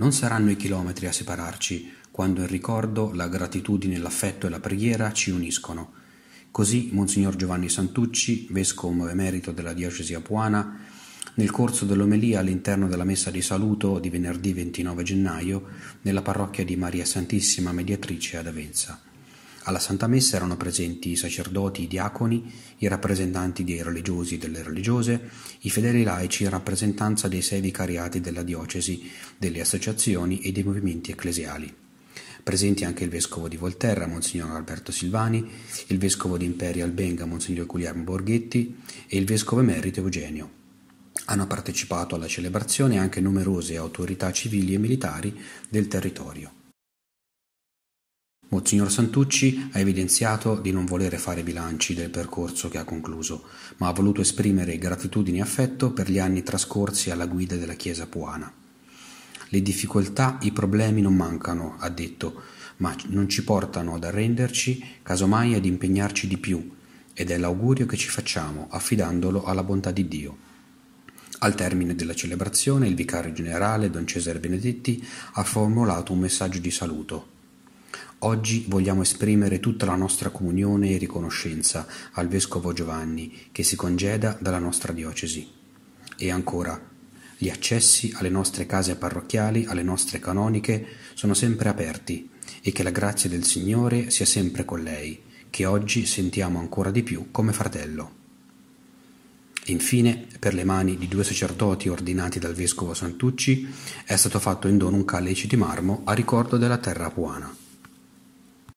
Non saranno i chilometri a separarci, quando il ricordo, la gratitudine, l'affetto e la preghiera ci uniscono. Così Monsignor Giovanni Santucci, vescovo emerito della diocesi apuana, nel corso dell'omelia all'interno della messa di saluto di venerdì 29 gennaio nella parrocchia di Maria Santissima Mediatrice ad Avenza. Alla Santa Messa erano presenti i sacerdoti, i diaconi, i rappresentanti dei religiosi e delle religiose, i fedeli laici in rappresentanza dei sei vicariati della diocesi, delle associazioni e dei movimenti ecclesiali. Presenti anche il vescovo di Volterra, Monsignor Alberto Silvani, il vescovo di Imperial Benga, Monsignor Guglielmo Borghetti e il vescovo emerito Eugenio. Hanno partecipato alla celebrazione anche numerose autorità civili e militari del territorio. Monsignor Santucci ha evidenziato di non volere fare bilanci del percorso che ha concluso, ma ha voluto esprimere gratitudine e affetto per gli anni trascorsi alla guida della Chiesa puana. Le difficoltà, i problemi non mancano, ha detto, ma non ci portano ad arrenderci, casomai ad impegnarci di più, ed è l'augurio che ci facciamo, affidandolo alla bontà di Dio. Al termine della celebrazione, il vicario generale, don Cesare Benedetti, ha formulato un messaggio di saluto Oggi vogliamo esprimere tutta la nostra comunione e riconoscenza al Vescovo Giovanni che si congeda dalla nostra diocesi. E ancora, gli accessi alle nostre case parrocchiali, alle nostre canoniche, sono sempre aperti e che la grazia del Signore sia sempre con lei, che oggi sentiamo ancora di più come fratello. Infine, per le mani di due sacerdoti ordinati dal vescovo Santucci, è stato fatto in dono un calice di marmo a ricordo della terra puana.